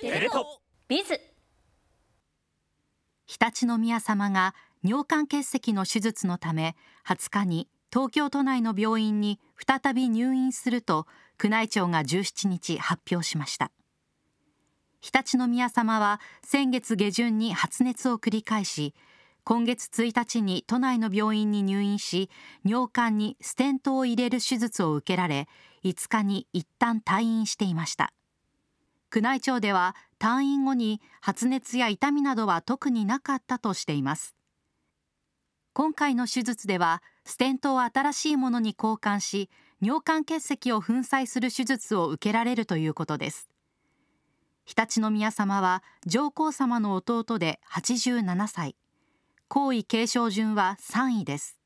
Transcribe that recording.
テレ東ビズ常陸宮様が尿管結石の手術のため20日に東京都内の病院に再び入院すると宮内庁が17日発表しました常陸宮様は先月下旬に発熱を繰り返し今月1日に都内の病院に入院し尿管にステントを入れる手術を受けられ5日に一旦退院していました宮内庁では退院後に発熱や痛みなどは特になかったとしています今回の手術ではステントを新しいものに交換し尿管結石を粉砕する手術を受けられるということです常陸宮様は上皇様の弟で87歳皇位継承順は3位です